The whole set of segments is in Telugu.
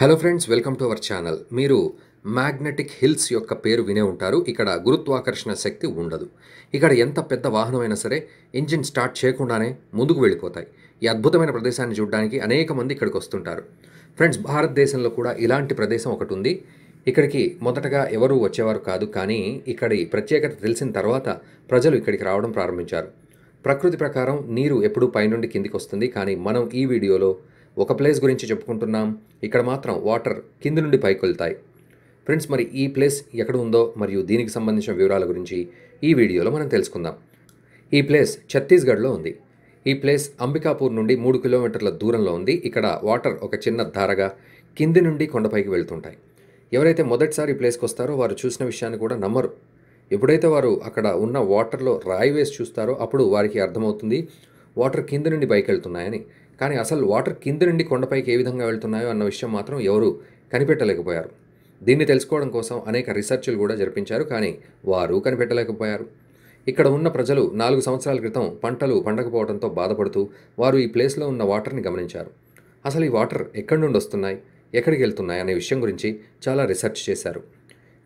hello friends welcome to our channel మీరు మ్యాగ్నెటిక్ హిల్స్ యొక్క పేరు వినే ఉంటారు ఇక్కడ గురుత్వాకర్షణ శక్తి ఉండదు ఇక్కడ ఎంత పెద్ద వాహనం అయినా సరే ఇంజిన్ స్టార్ట్ చేయకుండానే ముందుకు వెళ్ళిపోతాయి ఈ అద్భుతమైన ప్రదేశాన్ని చూడడానికి అనేక మంది ఇక్కడికి వస్తుంటారు ఫ్రెండ్స్ భారతదేశంలో కూడా ఇలాంటి ప్రదేశం ఒకటి ఉంది ఇక్కడికి మొదటగా ఎవరు వచ్చేవారు కాదు కానీ ఇక్కడి ప్రత్యేకత తెలిసిన తర్వాత ప్రజలు ఇక్కడికి రావడం ప్రారంభించారు ప్రకృతి ప్రకారం నీరు ఎప్పుడూ పైనుండి కిందికి వస్తుంది కానీ మనం ఈ వీడియోలో ఒక ప్లేస్ గురించి చెప్పుకుంటున్నాం ఇక్కడ మాత్రం వాటర్ కింది నుండి పైకి వెళ్తాయి ఫ్రెండ్స్ మరి ఈ ప్లేస్ ఎక్కడ ఉందో మరియు దీనికి సంబంధించిన వివరాల గురించి ఈ వీడియోలో మనం తెలుసుకుందాం ఈ ప్లేస్ ఛత్తీస్గఢ్లో ఉంది ఈ ప్లేస్ అంబికాపూర్ నుండి మూడు కిలోమీటర్ల దూరంలో ఉంది ఇక్కడ వాటర్ ఒక చిన్న ధారగా కింది నుండి కొండపైకి వెళ్తుంటాయి ఎవరైతే మొదటిసారి ప్లేస్కి వస్తారో వారు చూసిన విషయాన్ని కూడా నమ్మరు ఎప్పుడైతే వారు అక్కడ ఉన్న వాటర్లో రాయి వేసి చూస్తారో అప్పుడు వారికి అర్థమవుతుంది వాటర్ కింది నుండి పైకి వెళ్తున్నాయని కానీ అసలు వాటర్ కింద నుండి కొండపైకి ఏ విధంగా వెళ్తున్నాయో అన్న విషయం మాత్రం ఎవరు కనిపెట్టలేకపోయారు దీన్ని తెలుసుకోవడం కోసం అనేక రీసెర్చ్లు కూడా జరిపించారు కానీ వారు కనిపెట్టలేకపోయారు ఇక్కడ ఉన్న ప్రజలు నాలుగు సంవత్సరాల క్రితం పంటలు పండకపోవడంతో బాధపడుతూ వారు ఈ ప్లేస్లో ఉన్న వాటర్ని గమనించారు అసలు ఈ వాటర్ ఎక్కడి నుండి వస్తున్నాయి ఎక్కడికి వెళ్తున్నాయి అనే విషయం గురించి చాలా రీసెర్చ్ చేశారు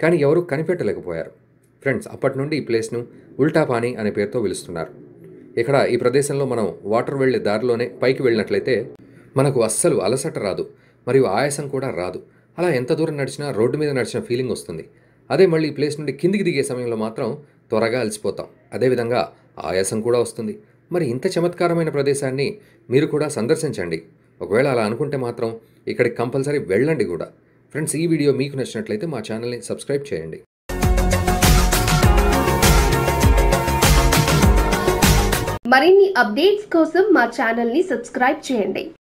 కానీ ఎవరు కనిపెట్టలేకపోయారు ఫ్రెండ్స్ అప్పటి నుండి ఈ ప్లేస్ను ఉల్టాపాని అనే పేరుతో పిలుస్తున్నారు ఇక్కడ ఈ ప్రదేశంలో మనం వాటర్ వెళ్ళే దారిలోనే పైకి వెళ్ళినట్లయితే మనకు అస్సలు అలసట రాదు మరియు ఆయాసం కూడా రాదు అలా ఎంత దూరం నడిచినా రోడ్డు మీద నడిచిన ఫీలింగ్ వస్తుంది అదే మళ్ళీ ఈ ప్లేస్ నుండి కిందికి దిగే సమయంలో మాత్రం త్వరగా అలసిపోతాం అదేవిధంగా ఆయాసం కూడా వస్తుంది మరి ఇంత చమత్కారమైన ప్రదేశాన్ని మీరు కూడా సందర్శించండి ఒకవేళ అలా అనుకుంటే మాత్రం ఇక్కడికి కంపల్సరీ వెళ్ళండి కూడా ఫ్రెండ్స్ ఈ వీడియో మీకు నచ్చినట్లయితే మా ఛానల్ని సబ్స్క్రైబ్ చేయండి మరిన్ని అప్డేట్స్ కోసం మా ని సబ్స్క్రైబ్ చేయండి